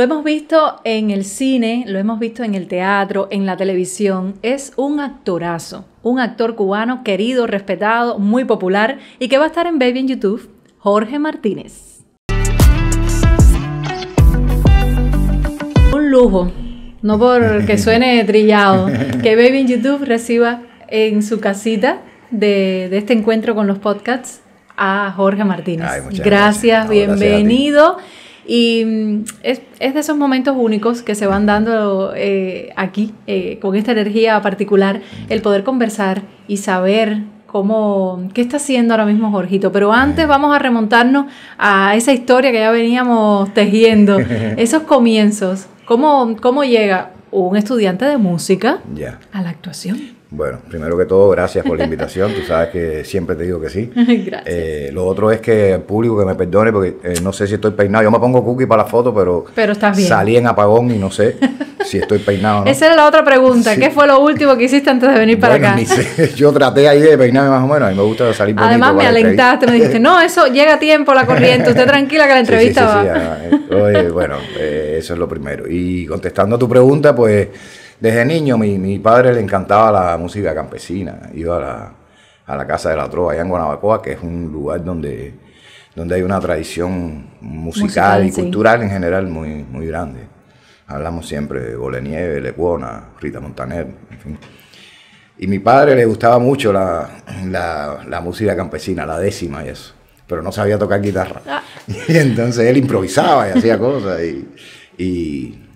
Lo hemos visto en el cine, lo hemos visto en el teatro, en la televisión. Es un actorazo, un actor cubano querido, respetado, muy popular y que va a estar en Baby en YouTube, Jorge Martínez. Un lujo, no porque suene trillado, que Baby en YouTube reciba en su casita de, este encuentro con los podcasts a Jorge Martínez. gracias, bienvenido. Y mm, es, de esos momentos únicos que se van dando eh, aquí, eh, con esta energía particular, el poder conversar y saber cómo, qué está haciendo ahora mismo Jorgito. Pero antes vamos a remontarnos a esa historia que ya veníamos tejiendo, esos comienzos. ¿Cómo, llega un estudiante de música a la actuación? Bueno, primero que todo, gracias por la invitación. Tú sabes que siempre te digo que sí. Eh, lo otro es que el público que me perdone, porque eh, no sé si estoy peinado. Yo me pongo cookie para la foto, pero, salí en apagón y no sé si estoy peinado no. Esa era la otra pregunta. ¿Qué fue lo último que hiciste antes de venir para acá? Yo traté ahí de peinarme más o menos. A mí me gusta salir Además, me alentaste, me dijiste, no, eso llega a tiempo la corriente. Usted tranquila que la entrevista va. Eh. bueno, eso es lo primero. Y contestando a tu pregunta, pues desde niño mi, mi padre le encantaba la música campesina, iba a la, Casa de la Trova allá en Guanabacoa, que es un lugar donde, donde hay una tradición musical, y cultural en general muy, muy grande. Hablamos siempre de Bolenieve, Lecuona, Rita Montaner, en fin. Y mi padre le gustaba mucho la, música campesina, la décima y eso, pero no sabía tocar guitarra. Ah. Y entonces él improvisaba y hacía cosas y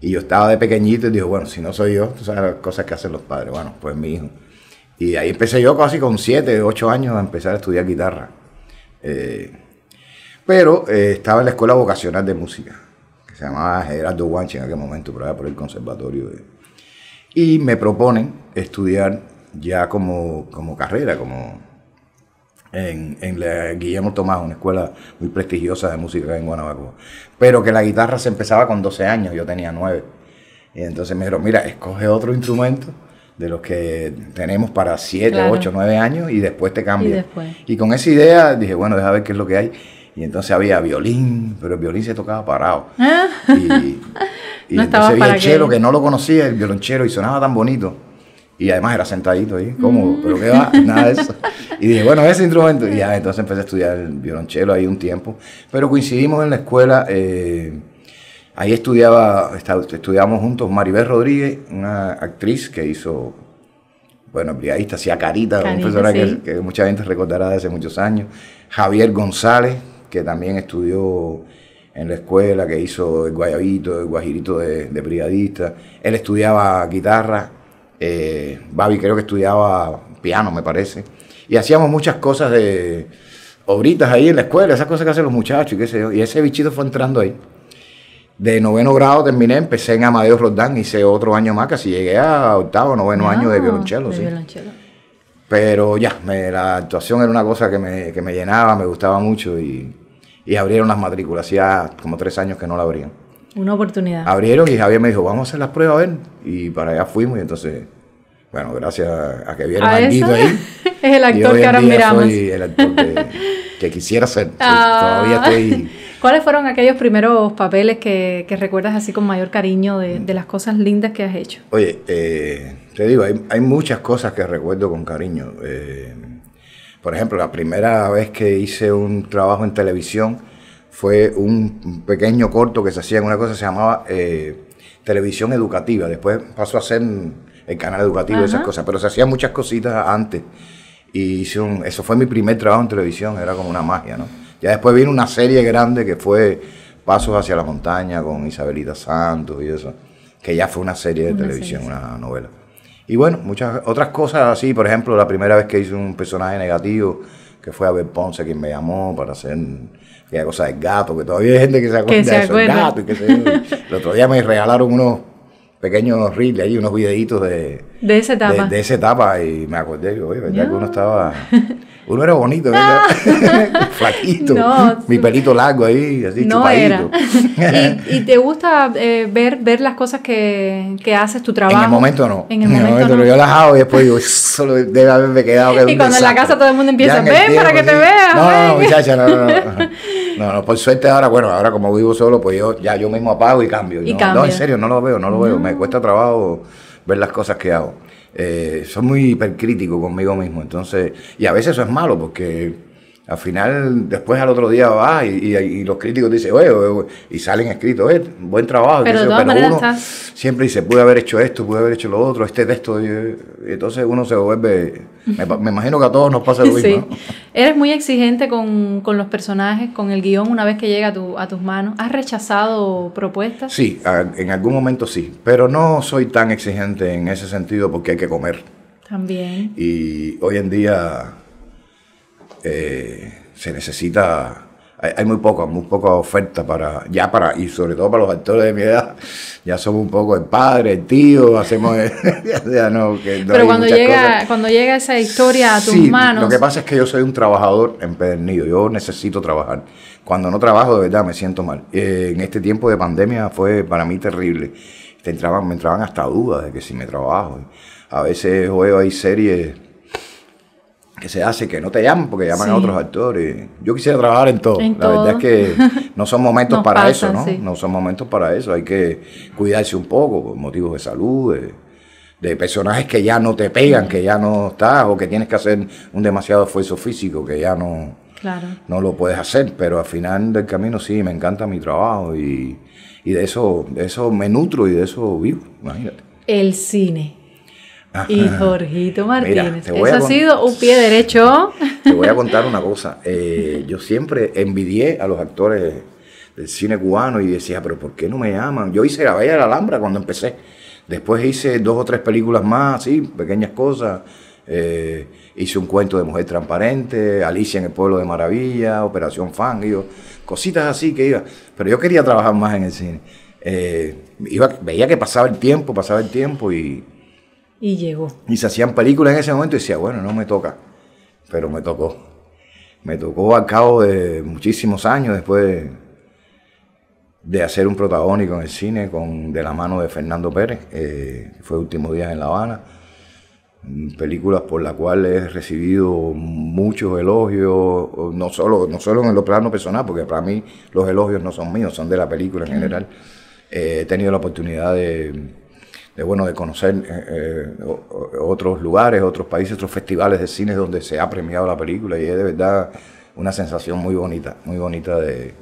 y yo estaba de pequeñito y digo, bueno, si no soy yo, tú sabes las cosas que hacen los padres. Bueno, pues mi hijo. Y ahí empecé yo casi con 7, 8 años a empezar a estudiar guitarra. Eh, pero eh, estaba en la escuela vocacional de música, que se llamaba Gerardo Guanche en aquel momento, pero era por el conservatorio. Y me proponen estudiar ya como, como carrera, como en, la Guillermo Tomás, una escuela muy prestigiosa de música en Guanabacoa. Pero que la guitarra se empezaba con 12 años, yo tenía 9. Y entonces me dijeron, mira, escoge otro instrumento de los que tenemos para 7, 8, 9 años y después te cambias, Y, con esa idea dije, bueno, déjame ver qué es lo que hay. Y entonces había violín, pero el violín se tocaba parado. Ah. Y, entonces el que... no lo conocía, el violonchero, y sonaba tan bonito y además era sentadito ahí, cómodo, mm. pero qué va, nada de eso. Y dije, bueno, ese instrumento. Y ya, entonces empecé a estudiar el violonchelo ahí un tiempo. Pero coincidimos en la escuela, eh, ahí estudiaba, estudiamos juntos Maribel Rodríguez, una actriz que hizo, bueno, brigadista, hacía Carita, una profesora que, mucha gente recordará de hace muchos años. Javier González, que también estudió en la escuela, que hizo el guayabito, el guajirito de, de brigadista. Él estudiaba guitarra eh, Babi creo que estudiaba piano, me parece. Y hacíamos muchas cosas de obritas ahí en la escuela, esas cosas que hacen los muchachos y qué sé Y ese bichito fue entrando ahí. De noveno grado terminé, empecé en Amadeus Roldán, hice otro año más, casi llegué a octavo, noveno año de ah, violonchelo. Pero ya, la actuación era una cosa que me, llenaba, me gustaba mucho y, y abrieron las matrículas, hacía como tres años que no la abrían. Una oportunidad. Abrieron y Javier me dijo, vamos a hacer las pruebas a ver. Y para allá fuimos y entonces, bueno, gracias a que vieron a ahí. Es el actor que ahora miramos. Soy el actor que, quisiera ser. Ah. Todavía estoy... ¿Cuáles fueron aquellos primeros papeles que, que recuerdas así con mayor cariño de, de, las cosas lindas que has hecho? Oye, eh, te digo, hay, hay, muchas cosas que recuerdo con cariño. Eh, por ejemplo, la primera vez que hice un trabajo en televisión, fue un pequeño corto que se hacía en una cosa que se llamaba eh, televisión educativa. Después pasó a ser el canal educativo y esas cosas, pero se hacían muchas cositas antes. Y eso fue mi primer trabajo en televisión, era como una magia, ¿no? Ya después vino una serie grande que fue Pasos hacia la montaña con Isabelita Santos y eso, que ya fue una serie de televisión, una novela. Y bueno, muchas otras cosas así, por ejemplo, la primera vez que hice un personaje negativo, que fue Abel Ponce quien me llamó para hacer que era cosa del gato, que todavía hay gente que se acuerda que se de eso, el gato. Y que el otro día me regalaron unos pequeños reels ahí, unos videitos de, de, esa etapa. De, esa etapa y me acordé, oye, ¿verdad? Que uno estaba... Uno era bonito, ¿verdad? ¿eh? Ah. flaquito, mi pelito largo ahí, así no chupadito. Era. ¿Y, te gusta eh, ver, ver las cosas que, que, haces, tu trabajo? En el momento no. En el momento, no. Yo las hago y después digo, solo debe haberme quedado. Que y cuando en la casa todo el mundo empieza, ven ver para que te veas. No, no, muchacha, no, no, no, no. por suerte ahora, bueno, ahora como vivo solo, pues yo ya yo mismo apago y cambio. no, en serio, no lo veo, no lo veo. Me cuesta trabajo ver las cosas que hago eh, soy muy hipercrítico conmigo mismo, entonces, y a veces eso es malo porque al final, después al otro día va y, los críticos dicen, y salen escritos, buen trabajo. Pero, de todas uno siempre dice, pude haber hecho esto, pude haber hecho lo otro, este texto. entonces uno se vuelve, me, imagino que a todos nos pasa lo mismo. Eres muy exigente con, con, los personajes, con el guión una vez que llega a, tus manos. ¿Has rechazado propuestas? Sí, en algún momento sí, pero no soy tan exigente en ese sentido porque hay que comer. También. Y hoy en día eh, se necesita hay, muy poca, muy poca oferta para, ya para, y sobre todo para los actores de mi edad, ya somos un poco el padre, el tío, hacemos, Pero cuando llega, cuando llega esa historia a tus manos. Lo que pasa es que yo soy un trabajador empedernido, yo necesito trabajar. Cuando no trabajo, de verdad, me siento mal. Eh, en este tiempo de pandemia fue para mí terrible. me entraban hasta dudas de que si me trabajo. A veces juego ahí series que se hace, que no te llaman porque llaman a otros actores. Yo quisiera trabajar en todo. la verdad es que no son momentos para eso, ¿no? No son momentos para eso. Hay que cuidarse un poco por motivos de salud, de, personajes que ya no te pegan, que ya no estás, o que tienes que hacer un demasiado esfuerzo físico, que ya no, claro. no lo puedes hacer. Pero al final del camino sí, me encanta mi trabajo y, de, eso, de eso me nutro y de eso vivo, imagínate. El cine. Y Jorgito Martínez. Eso ha sido un pie derecho. Te voy a contar una cosa. Eh, yo siempre envidié a los actores del cine cubano y decía, pero ¿por qué no me llaman? Yo hice La Bella de la Alhambra cuando empecé. Después hice dos o tres películas más, sí, pequeñas cosas. Eh, hice un cuento de Mujer Transparente, Alicia en el Pueblo de Maravilla, Operación Fangio, cositas así que iba. Pero yo quería trabajar más en el cine. Eh, veía que pasaba el tiempo, pasaba el tiempo y, y llegó. Y se hacían películas en ese momento y decía, bueno, no me toca. Pero me tocó. Me tocó al cabo de muchísimos años después de, hacer un protagónico en el cine con, de la mano de Fernando Pérez, que eh, fue Último Día en La Habana. Películas por las cuales he recibido muchos elogios, no solo, no solo en el plano personal, porque para mí los elogios no son míos, son de la película en general. Eh, he tenido la oportunidad de de bueno, de conocer eh, eh, otros lugares, otros países, otros festivales de cine donde se ha premiado la película y es de verdad una sensación muy bonita, muy bonita de...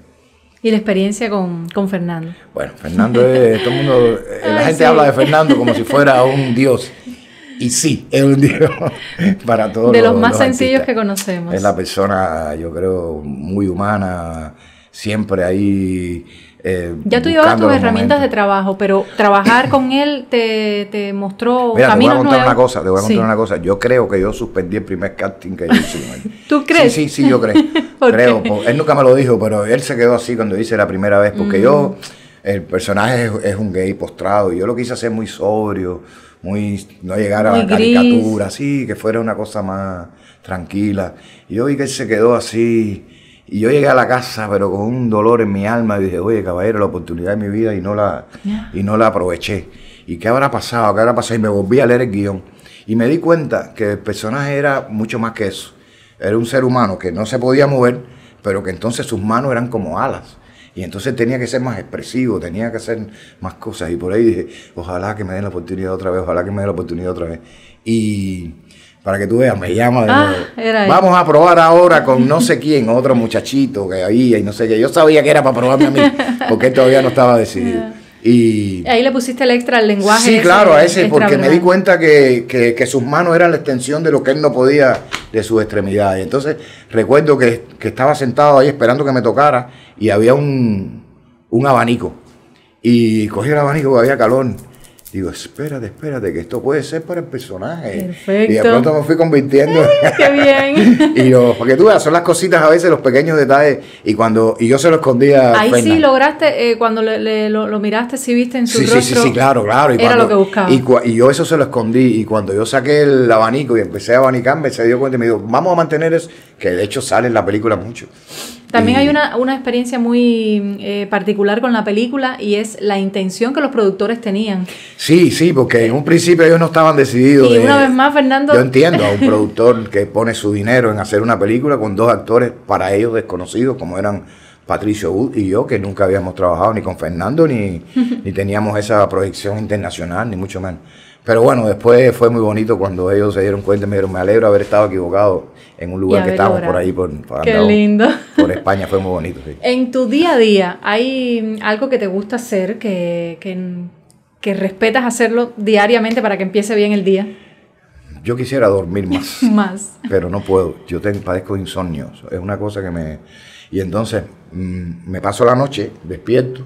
¿Y la experiencia con, con Fernando? Bueno, Fernando es, todo mundo, eh, la gente habla de Fernando como si fuera un dios. Y sí, es un dios para todos. De los, más sencillos que conocemos. Es la persona, yo creo, muy humana, siempre ahí eh, ya tú llevabas tus herramientas de trabajo, pero trabajar con él te, te mostró Mira, te voy a contar una cosa, te voy a contar una cosa. Yo creo que yo suspendí el primer casting que yo hice ¿Tú crees? Sí, sí, yo creo. creo. Él nunca me lo dijo, pero él se quedó así cuando hice la primera vez, porque yo, mm. el personaje es, un gay postrado, y yo lo quise hacer muy sobrio, muy, no llegar a la caricatura, así, sí, que fuera una cosa más tranquila. Y yo vi que él se quedó así y yo llegué a la casa, pero con un dolor en mi alma, y dije, oye, caballero, la oportunidad de mi vida y no la, y no la aproveché. ¿Y qué habrá pasado? ¿Qué habrá pasado? Y me volví a leer el guión. Y me di cuenta que el personaje era mucho más que eso. Era un ser humano que no se podía mover, pero que entonces sus manos eran como alas. Y entonces tenía que ser más expresivo, tenía que hacer más cosas. Y por ahí dije, ojalá que me den la oportunidad otra vez, ojalá que me den la oportunidad otra vez. Y para que tú veas, me llama de ah, nuevo. Vamos a probar ahora con no sé quién, otro muchachito que había y no sé qué. Yo sabía que era para probarme a mí, porque todavía no estaba decidido. Y ahí le pusiste el extra al lenguaje. Sí, claro, a ese, porque me di cuenta que, sus manos eran la extensión de lo que él no podía de sus extremidades. Entonces, recuerdo que, que estaba sentado ahí esperando que me tocara y había un, un abanico. Y cogí el abanico porque había calor Digo, espérate, espérate, que esto puede ser para el personaje. Perfecto. Y de pronto me fui convirtiendo. ¡Qué bien! y yo, porque tú son las cositas a veces, los pequeños detalles. Y cuando y yo se lo escondía. Ahí sí lograste, eh, cuando lo, miraste, si viste en su sí, rostro. Sí, sí, sí, claro, claro. era lo que buscaba. y, yo eso se lo escondí. Y cuando yo saqué el abanico y empecé a abanicarme, se dio cuenta y me dijo, vamos a mantener eso. Que de hecho sale en la película mucho. También hay una, experiencia muy eh, particular con la película y es la intención que los productores tenían. Sí, sí, porque en un principio ellos no estaban decididos. Y una vez más, Fernando. Yo entiendo a un productor que pone su dinero en hacer una película con dos actores para ellos desconocidos, como eran Patricio Wood y yo, que nunca habíamos trabajado ni con Fernando ni, ni teníamos esa proyección internacional, ni mucho menos. Pero bueno, después fue muy bonito cuando ellos se dieron cuenta y me dijeron, me alegro haber estado equivocado en un lugar que estábamos por ahí, por, Qué por España, fue muy bonito. En tu día a día, ¿hay mm, algo que te gusta hacer, mm, que, respetas hacerlo diariamente para que empiece bien el día? Yo quisiera dormir más. más. Pero no puedo. Yo padezco insomnio. Es una cosa que me... Y entonces mm, me paso la noche, despierto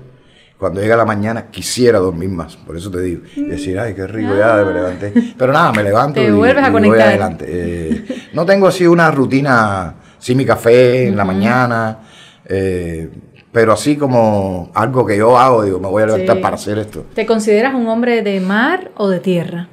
cuando llega la mañana quisiera dormir más. Por eso te digo, mm. decir, ay, qué rico, ya me ah. levanté. Pero nada, me levanto y, vuelves voy adelante. Eh, no tengo así una rutina, sí mi café en la mañana, eh, pero así como algo que yo hago, digo, me voy a levantar para hacer esto. ¿Te consideras un hombre de mar o de tierra?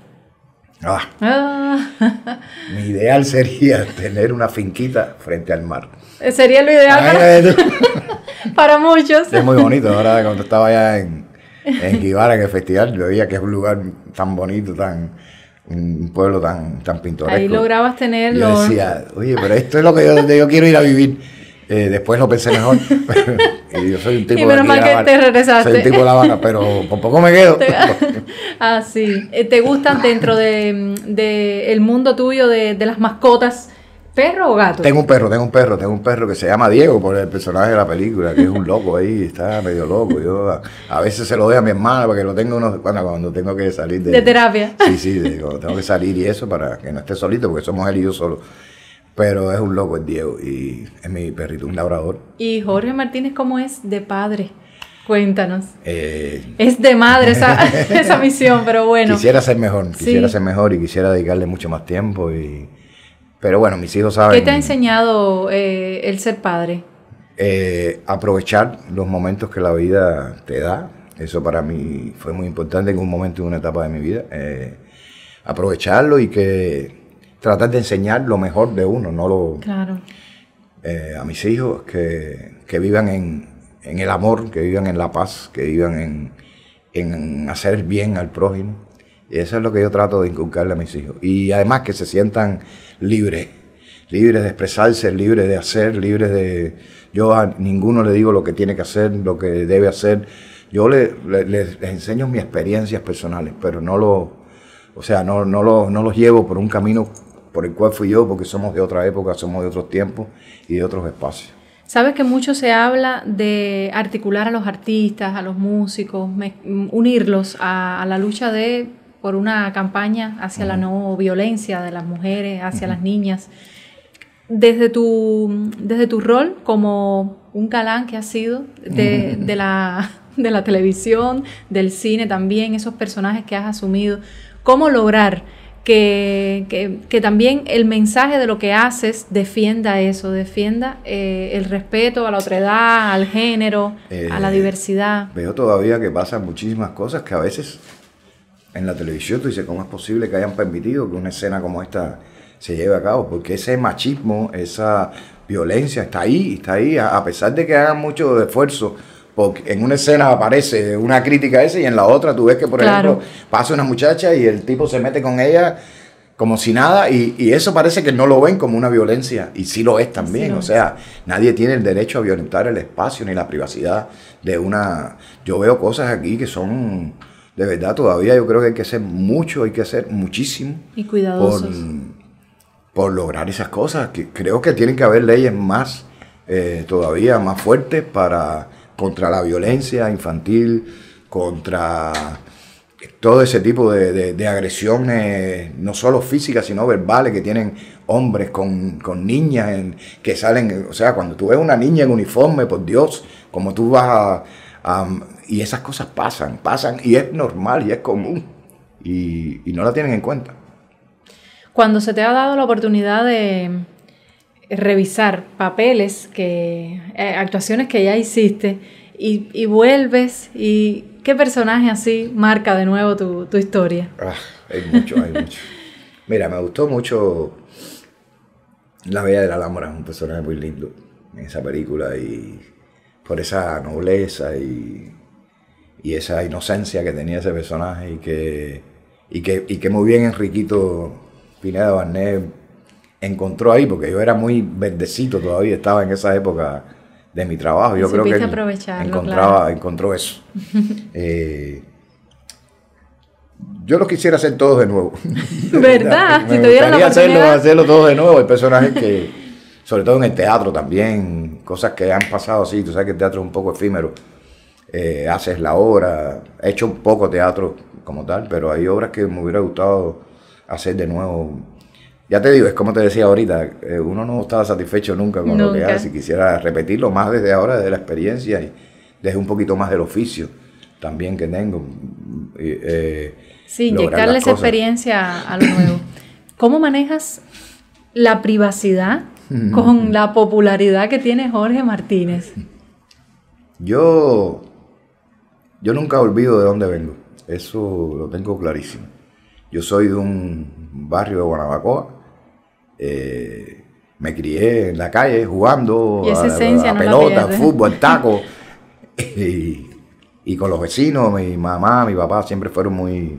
Ah, ah. mi ideal sería tener una finquita frente al mar. Sería lo ideal. para muchos. Es muy bonito, verdad, cuando estaba allá en, en en el festival, yo veía que es un lugar tan bonito, tan un pueblo tan, pintoresco. Ahí lograbas tenerlo. Yo decía, oye, pero esto es lo que yo, yo quiero ir a vivir. Eh, después lo pensé mejor. y yo soy un tipo y menos de mal que te regresaste. Soy un tipo de La Habana, pero por poco me quedo. ah, sí. Eh, ¿Te gustan dentro de, de el mundo tuyo de, de las mascotas? ¿Perro o gato? Tengo un perro, tengo un perro, tengo un perro que se llama Diego por el personaje de la película, que es un loco ahí, está medio loco. Yo a, veces se lo doy a mi hermana para que lo tenga unos, cuando tengo que salir de, terapia. Sí, sí, tengo que salir y eso para que no esté solito, porque somos él y yo solo. Pero es un loco el Diego y es mi perrito, un labrador. ¿Y Jorge Martínez cómo es de padre? Cuéntanos. Eh, es de madre esa, misión, pero bueno. Quisiera ser mejor, quisiera ser mejor y quisiera dedicarle mucho más tiempo y pero bueno, mis hijos saben. ¿Qué te ha enseñado eh, el ser padre? Eh, aprovechar los momentos que la vida te da. Eso para mí fue muy importante en un momento, en una etapa de mi vida. Eh, aprovecharlo y que tratar de enseñar lo mejor de uno, no lo. Claro. a mis hijos que, vivan en, el amor, que vivan en la paz, que vivan en hacer bien al prójimo y eso es lo que yo trato de inculcarle a mis hijos. Y además que se sientan libres, libres de expresarse, libres de hacer, libres de... Yo a ninguno le digo lo que tiene que hacer, lo que debe hacer. Yo le, les enseño mis experiencias personales, pero no lo... O sea, no, no, no los llevo por un camino por el cual fui yo, porque somos de otra época, somos de otros tiempos y de otros espacios. Sabes que mucho se habla de articular a los artistas, a los músicos, unirlos a la lucha de por una campaña hacia la no violencia de las mujeres, hacia las niñas. Desde tu, desde tu rol como un galán que has sido de, la, de la televisión, del cine también, esos personajes que has asumido, ¿cómo lograr que, que, también el mensaje de lo que haces defienda eso, defienda eh, el respeto a la otredad, al género, a la eh, diversidad. Veo todavía que pasan muchísimas cosas que a veces en la televisión, tú dices, ¿cómo es posible que hayan permitido que una escena como esta se lleve a cabo? Porque ese machismo, esa violencia está ahí, está ahí, a pesar de que hagan mucho esfuerzo. Porque en una escena aparece una crítica esa y en la otra tú ves que, por ejemplo, pasa una muchacha y el tipo se mete con ella como si nada y, y, eso parece que no lo ven como una violencia y sí lo es también, o sea, nadie tiene el derecho a violentar el espacio ni la privacidad de una... Yo veo cosas aquí que son de verdad todavía yo creo que hay que hacer mucho, hay que hacer muchísimo. Y cuidadosos. Por, lograr esas cosas. Que creo que tienen que haber leyes más, eh, todavía más fuertes para contra la violencia infantil, contra todo ese tipo de, agresiones, no solo físicas, sino verbales, que tienen hombres con, niñas que salen, o sea, cuando tú ves una niña en uniforme, por Dios, como tú vas a y esas cosas pasan, pasan y es normal y es común y, y no la tienen en cuenta. Cuando se te ha dado la oportunidad de revisar papeles, que, eh, actuaciones que ya hiciste y, y, vuelves y qué personaje así marca de nuevo tu, tu historia. Ah, hay mucho, hay mucho. Mira, me gustó mucho La Bella de la Lámpara, un personaje muy lindo en esa película y por esa nobleza y, esa inocencia que tenía ese personaje y que, y que, y que muy bien Enriquito Pineda Barnet encontró ahí, porque yo era muy verdecito todavía, estaba en esa época de mi trabajo. Yo creo que encontraba, encontró eso. Eh, yo lo quisiera hacer todos de nuevo. ¿Verdad? Me si Hacerlo, hacerlo todos de nuevo. Hay personajes que, sobre todo en el teatro también, cosas que han pasado así, tú sabes que el teatro es un poco efímero, eh, haces la obra, he hecho un poco teatro como tal, pero hay obras que me hubiera gustado hacer de nuevo. Ya te digo, es como te decía ahorita, eh, uno no estaba satisfecho nunca con lo que hace, quisiera repetirlo más desde ahora, desde la experiencia y desde un poquito más del oficio también que tengo. Eh, sí, inyectarle esa experiencia a lo nuevo. ¿Cómo manejas la privacidad con la popularidad que tiene Jorge Martínez? Yo, yo nunca olvido de dónde vengo, eso lo tengo clarísimo. Yo soy de un barrio de Guanabacoa, eh, me crié en la calle jugando a, pelota, fútbol, taco, y, con los vecinos, mi mamá, mi papá siempre fueron muy...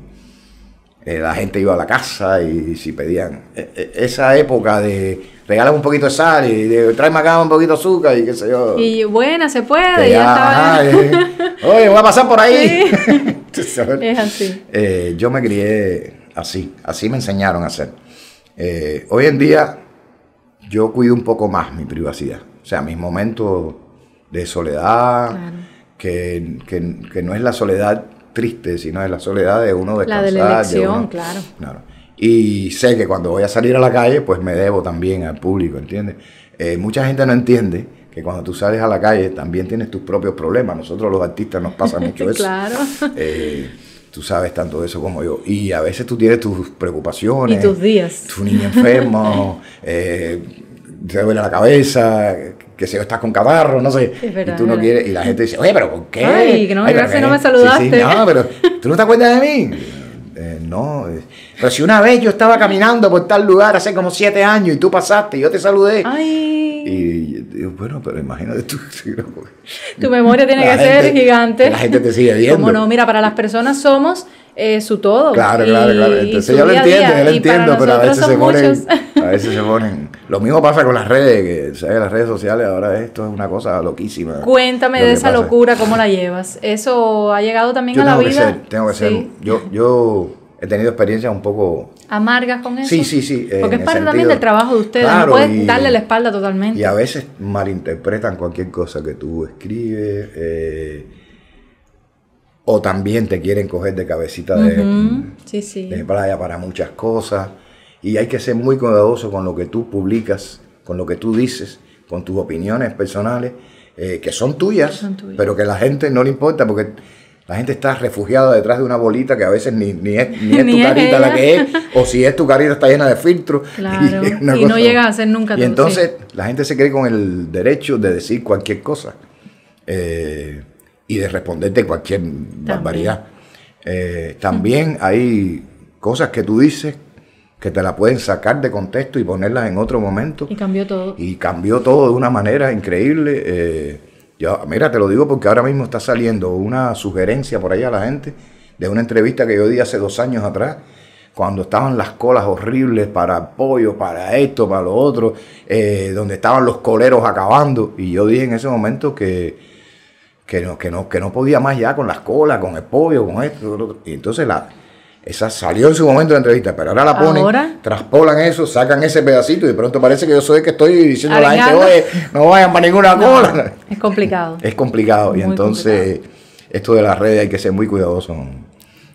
Eh, la gente iba a la casa y si pedían... E, e, esa época de regálame un poquito de sal y trae tráeme acá un poquito de azúcar y qué sé yo. Y buena, se puede. ya, eh. Oye, voy a pasar por ahí. es así. Eh, yo me crié así, así me enseñaron a hacer. Eh, hoy en día yo cuido un poco más mi privacidad, o sea, mis momentos de soledad, que, no es la soledad triste, sino es la soledad de uno descansar. La de la elección, claro. claro. Y sé que cuando voy a salir a la calle, pues me debo también al público, ¿entiendes? Eh, mucha gente no entiende que cuando tú sales a la calle también tienes tus propios problemas. Nosotros los artistas nos pasa mucho eso. claro. Eh, tú sabes tanto eso como yo. Y a veces tú tienes tus preocupaciones. Y tus días. Tu niño enfermo, Se eh, te duele la cabeza, que se estás con catarro, no sé. Es verdad, y tú no quieres. Y la gente dice, oye, pero ¿por qué? Ay, que no, no me saludaste. Sí, no, pero tú no te cuenta de mí. no. Pero si una vez yo estaba caminando por tal lugar hace como siete años y tú pasaste y yo te saludé. Ay. Y digo, bueno, pero imagínate tú. Pues, tu memoria tiene que ser gigante. La gente te sigue viendo. Como no, mira, para las personas somos eh, su todo. Claro, claro, claro. Entonces yo lo entiendo, yo lo entiendo, pero a veces se ponen. A veces se ponen. Lo mismo pasa con las redes, que ¿sabes? las redes sociales ahora esto es una cosa loquísima. Cuéntame de esa locura, ¿cómo la llevas? ¿Eso ha llegado también a la vida? Que ser, tengo que ser. Yo, yo he tenido experiencias un poco... ¿Amargas con eso? Sí, sí, sí. Porque es parte también del trabajo de ustedes, no puedes darle la espalda totalmente. Y a veces malinterpretan cualquier cosa que tú escribes, eh, o también te quieren coger de cabecita de, playa para muchas cosas, y hay que ser muy cuidadoso con lo que tú publicas, con lo que tú dices, con tus opiniones personales, eh, que, son tuyas, que son tuyas, pero que a la gente no le importa, porque la gente está refugiada detrás de una bolita que a veces ni, es, tu carita la que es, o si es tu carita está llena de filtros. y, no llega a ser nunca Y entonces la gente se cree con el derecho de decir cualquier cosa eh, y de responderte cualquier barbaridad. Eh, también hay cosas que tú dices que te la pueden sacar de contexto y ponerlas en otro momento. Y cambió todo. Y cambió todo de una manera increíble. Eh, mira, te lo digo porque ahora mismo está saliendo una sugerencia por ahí a la gente de una entrevista que yo di hace dos años atrás, cuando estaban las colas horribles para pollo, para esto, para lo otro, eh, donde estaban los coleros acabando. Y yo dije en ese momento que, que, no, que, no, que no podía más ya con las colas, con el pollo, con esto. Y entonces la, esa salió en su momento de entrevista, pero ahora la ponen, traspolan eso, sacan ese pedacito y de pronto parece que yo soy el que estoy diciendo a la gente, oye, no vayan para ninguna cosa Es complicado. Es complicado. y entonces, esto de las redes hay que ser muy cuidadoso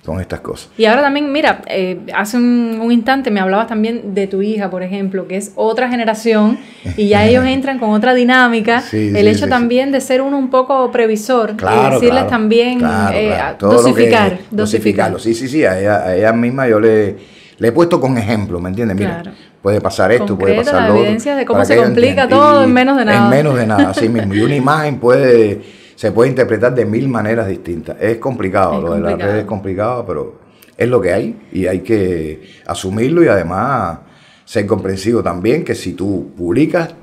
con estas cosas. Y ahora también, mira, eh, hace un, instante me hablabas también de tu hija, por ejemplo, que es otra generación y ya ellos entran con otra dinámica. el hecho también de ser uno un poco previsor y decirles también eh, dosificar, dosificarlo. Sí, sí, sí, a ella, misma yo le, he puesto con ejemplo, ¿me entiendes? Mira, puede pasar esto, puede pasar lo otro. evidencia de cómo se complica todo en menos de nada. En menos de nada, así mismo. Y una imagen puede se puede interpretar de mil maneras distintas. Es complicado, lo de las redes es complicado, pero es lo que hay y hay que asumirlo y además ser comprensivo también que si tú publicas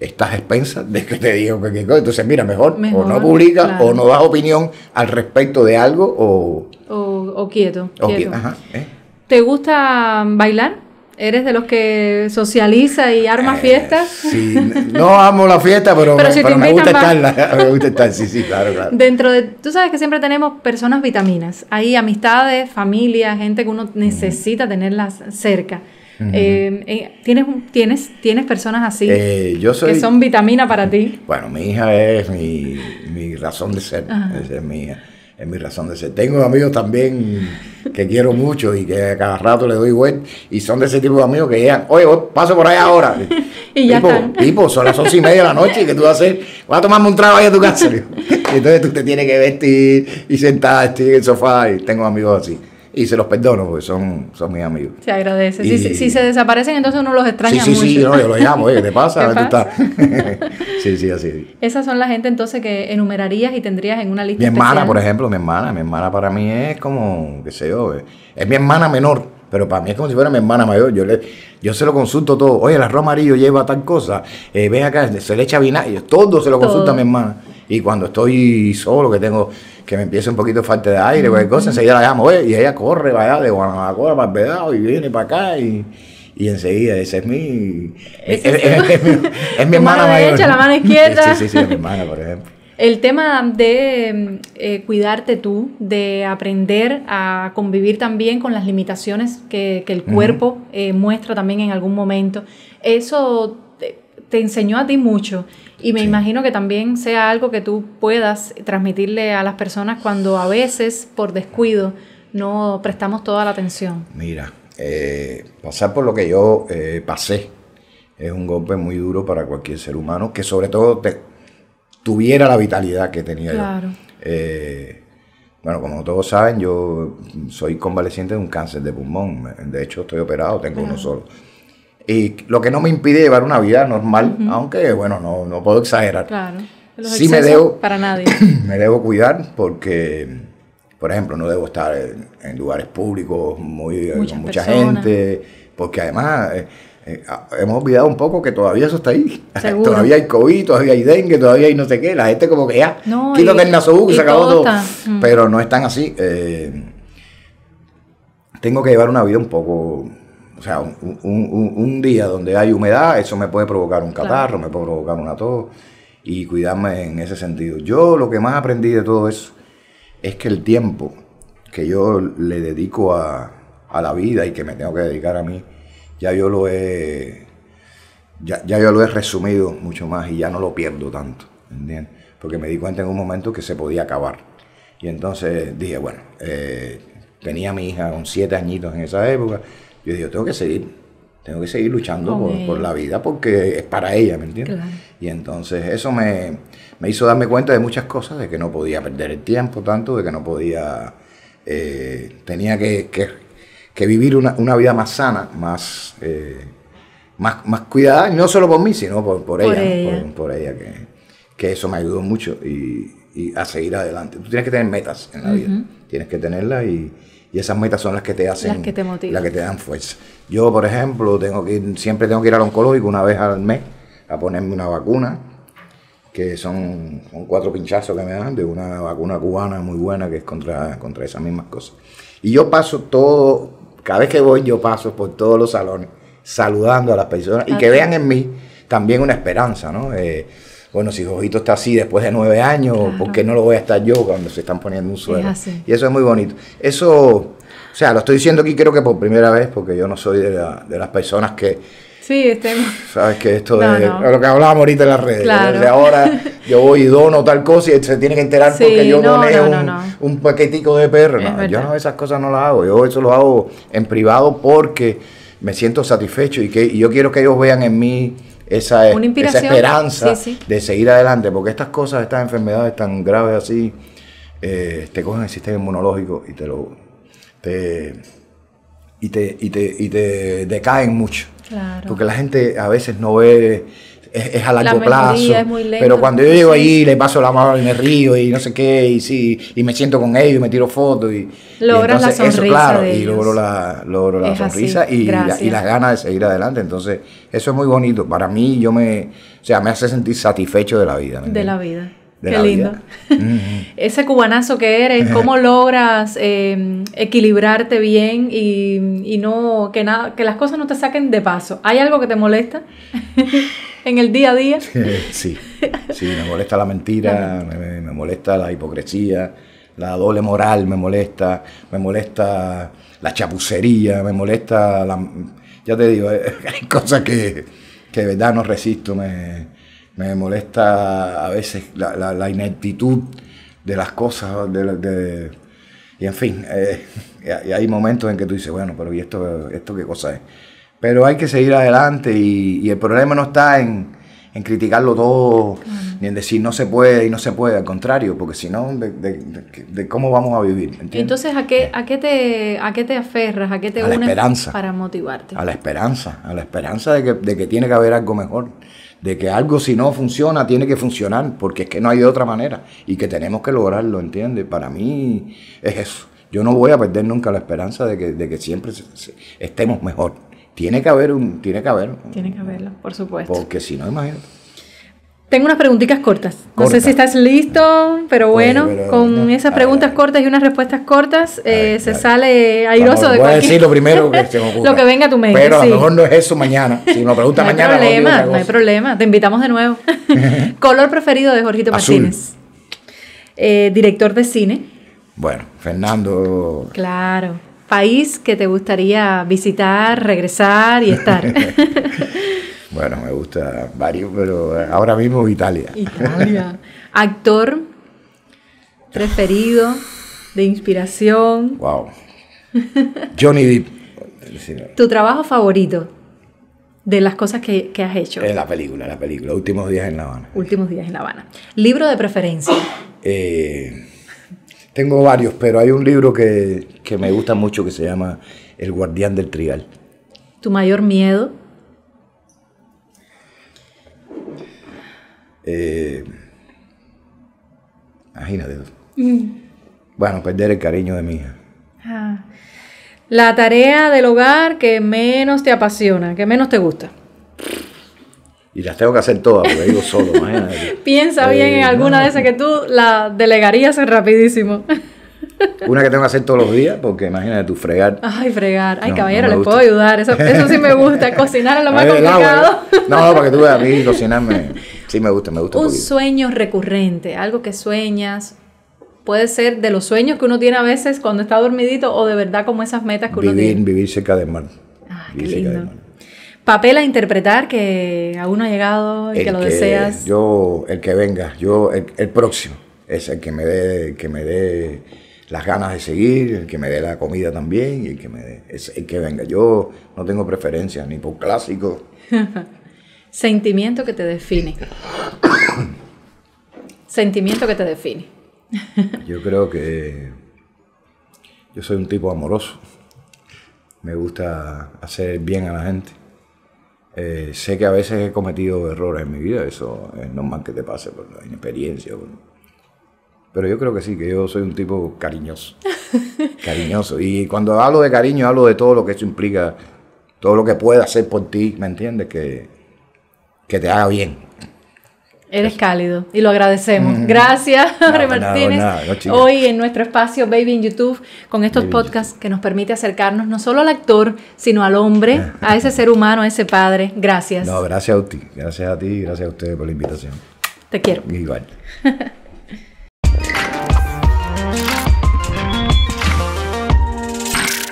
estás expensa de que te digo qué cosa. Entonces, mira, mejor, o no publicas o no das opinión al respecto de algo o... O, quieto. ¿eh? ¿Te gusta bailar? ¿Eres de los que socializa y arma eh, fiestas? Sí, no amo la fiesta, pero, me, gusta estarla. Me gusta estar, sí, sí, claro, claro. Dentro de, tú sabes que siempre tenemos personas vitaminas. Hay amistades, familia, gente que uno necesita tenerlas cerca. Eh, eh, tienes, ¿Tienes personas así que son vitamina para ti? Bueno, mi hija es mi, razón de ser, de es mi hija es mi razón de ser. Tengo amigos también que quiero mucho y que cada rato le doy vuelta y son de ese tipo de amigos que llegan, oye, paso por ahí ahora. y ya tipo, están. tipo, son las once y media de la noche y que tú vas a hacer, Voy a tomarme un trago ahí a tu casa. entonces tú te tienes que vestir y sentarte en el sofá y tengo amigos así y se los perdono porque son, son mis amigos. Se agradece. si, se desaparecen, entonces uno los extraña. Sí, sí, sí, yo los llamo, ¿eh? ¿te pasa? ¿Te pasa? sí, sí, así. Esas son la gente entonces que enumerarías y tendrías en una lista. Mi hermana, por ejemplo, mi hermana, mi hermana para mí es como, qué sé yo, es mi hermana menor, pero para mí es como si fuera mi hermana mayor. Yo, le, yo se lo consulto todo. Oye, el arroz amarillo lleva tal cosa, eh, ven acá, se le echa vinagre, todo se lo consulta a mi hermana. Y cuando estoy solo, que tengo que me empieza un poquito falta de aire, cualquier cosa, enseguida la llamo, y ella corre vaya allá de Guanajuato para el Vedado y viene para acá y, y enseguida, ese es mi, es, es mi, hermana mano derecha, la mano izquierda. Sí, sí, mi hermana, por ejemplo. El tema de eh, cuidarte tú, de aprender a convivir también con las limitaciones que, el cuerpo eh, muestra también en algún momento, eso te enseñó a ti mucho. Y me imagino que también sea algo que tú puedas transmitirle a las personas cuando a veces, por descuido, no prestamos toda la atención. Mira, eh, pasar por lo que yo eh, pasé es un golpe muy duro para cualquier ser humano que sobre todo tuviera la vitalidad que tenía claro. yo. Eh, bueno, como todos saben, yo soy convaleciente de un cáncer de pulmón. De hecho, estoy operado, tengo uno solo y lo que no me impide llevar una vida normal, aunque bueno, no, puedo exagerar. Claro. sí me debo para nadie. me debo cuidar porque por ejemplo, no debo estar en, lugares públicos muy eh, con mucha gente, porque además eh, eh, ah, hemos olvidado un poco que todavía eso está ahí. todavía hay COVID, todavía hay dengue, todavía hay no sé qué. La gente como que ya quítate el naso y se acabó todo. Mm. Pero no están así. tengo que llevar una vida un poco o sea, un, día donde hay humedad, eso me puede provocar un catarro, me puede provocar una tos y cuidarme en ese sentido. Yo lo que más aprendí de todo eso es que el tiempo que yo le dedico a, la vida y que me tengo que dedicar a mí, ya yo lo he, ya, yo lo he resumido mucho más y ya no lo pierdo tanto, ¿entiendes? Porque me di cuenta en un momento que se podía acabar. Y entonces dije, bueno, eh, tenía a mi hija con siete añitos en esa época, yo digo, tengo que seguir, tengo que seguir luchando por, la vida porque es para ella, ¿me entiendes? Y entonces eso me, hizo darme cuenta de muchas cosas, de que no podía perder el tiempo tanto, de que no podía, eh, tenía que, vivir una, vida más sana, más, eh, más, más cuidada, no solo por mí, sino por, ella, por, ella que, eso me ayudó mucho y, a seguir adelante. Tú tienes que tener metas en la vida, tienes que tenerlas y y esas metas son las que te hacen, las que te motivan. Las que te dan fuerza. Yo, por ejemplo, tengo siempre tengo que ir al oncológico una vez al mes a ponerme una vacuna, que son, cuatro pinchazos que me dan de una vacuna cubana muy buena que es contra, contra esas mismas cosas. Y yo paso todo, cada vez que voy yo paso por todos los salones saludando a las personas y ah, que vean en mí también una esperanza, ¿no? Eh, bueno, si Jojito está así después de nueve años, ¿por qué no lo voy a estar yo cuando se están poniendo un suelo? y eso es muy bonito. Eso, o sea, lo estoy diciendo aquí creo que por primera vez, porque yo no soy de, las personas que... Sí, este... Sabes que esto de lo que hablábamos ahorita en las redes, claro. desde ahora yo voy y dono tal cosa y se tiene que enterar porque yo no, doné un, paquetico de perro. yo no, esas cosas no las hago, yo eso lo hago en privado porque me siento satisfecho y que y yo quiero que ellos vean en mí esa, esa esperanza de seguir adelante, porque estas cosas, estas enfermedades tan graves así, eh, te cogen el sistema inmunológico y te lo... y te, y te, y te decaen mucho. Porque la gente a veces no ve es, a largo plazo. Es muy pero cuando yo llego ahí, le paso la mano y me río y no sé qué, y sí, y me siento con ellos y me tiro fotos. Y, Logras la sonrisa. Eso, y logro la, logro la sonrisa y, las ganas de seguir adelante. Entonces, eso es muy bonito. Para mí, yo me, o sea, me hace sentir satisfecho de la vida. De la vida. Qué lindo. Ese cubanazo que eres, ¿cómo logras eh, equilibrarte bien y, y no que nada, que las cosas no te saquen de paso? ¿Hay algo que te molesta? en el día a día. Eh, sí, sí, me molesta la mentira, me, molesta la hipocresía, la doble moral me molesta, me molesta la chapucería, me molesta la... Ya te digo, hay cosas que, de verdad no resisto, me, molesta a veces la, ineptitud de las cosas, de, y en fin, eh, y hay momentos en que tú dices, bueno, pero ¿y esto, esto qué cosa es? Pero hay que seguir adelante y, el problema no está en, en criticarlo todo, ni en decir no se puede y no se puede, al contrario, porque si no, de, cómo vamos a vivir. entonces a qué, a, qué te, a qué te aferras, a qué te a la esperanza, para motivarte? A la esperanza, a la esperanza de que, tiene que haber algo mejor, de que algo si no funciona, tiene que funcionar, porque es que no hay de otra manera y que tenemos que lograrlo, ¿entiendes? Para mí es eso. Yo no voy a perder nunca la esperanza de que, que siempre estemos mejor. Tiene que haber un, tiene que haber. Tiene que haberlo, por supuesto. Porque si no, imagínate. Tengo unas preguntitas cortas. No sé si estás listo, pero pues, bueno, con esas preguntas cortas y unas respuestas cortas eh, se sale airoso de cualquier... Voy a decir lo primero que se me ocurra. lo que venga a tu mente, Pero a lo mejor no es eso mañana. Si nos preguntas mañana... no hay problema, no hay problema. Te invitamos de nuevo. Color preferido de Jorgito Martínez. Eh, director de cine. Bueno, Fernando... Claro país que te gustaría visitar, regresar y estar? bueno, me gusta varios, pero ahora mismo Italia. Italia. Actor preferido, de inspiración. Wow. Johnny Depp. ¿Tu trabajo favorito? De las cosas que, has hecho. en eh, la película, la película. Últimos días en La Habana. Últimos días en La Habana. Libro de preferencia. Eh, tengo varios, pero hay un libro que, me gusta mucho que se llama El guardián del trigal. ¿Tu mayor miedo? Eh, imagínate. Mm. Bueno, perder el cariño de mi hija. Ah. La tarea del hogar que menos te apasiona, que menos te gusta. Y las tengo que hacer todas, porque digo solo, Piensa bien en eh, alguna de esas que tú la delegarías rapidísimo. Una que tengo que hacer todos los días, porque imagínate tu fregar. Ay, fregar. Ay, caballero, le puedo ayudar. Eso, eso, sí me gusta. Cocinar es lo más complicado. ¿eh? No, para que tú veas, a mí cocinarme sí me gusta, me gusta. Un, un sueño recurrente, algo que sueñas. Puede ser de los sueños que uno tiene a veces cuando está dormidito o de verdad como esas metas que uno vivir, tiene. Vivir cerca del mar. Ah, lindo papel a interpretar que aún no ha llegado y que lo deseas. Yo, el que venga, yo, el, próximo, es el que me dé, que me dé las ganas de seguir, el que me dé la comida también y el que me el que venga. Yo no tengo preferencia ni por clásico. Sentimiento que te define. Sentimiento que te define. yo creo que yo soy un tipo amoroso. Me gusta hacer bien a la gente. Eh, sé que a veces he cometido errores en mi vida, eso es normal que te pase por la inexperiencia. Pero yo creo que sí, que yo soy un tipo cariñoso. cariñoso. Y cuando hablo de cariño, hablo de todo lo que eso implica, todo lo que pueda hacer por ti, ¿me entiendes? que te haga bien. Eres cálido y lo agradecemos. Mm. Gracias, Jorge Martínez. Hoy en nuestro espacio Baby en YouTube, con estos podcasts que nos permite acercarnos no solo al actor, sino al hombre, a ese ser humano, a ese padre. Gracias. No, gracias a ti. Gracias a ti y gracias a ustedes por la invitación. Te quiero. Igual.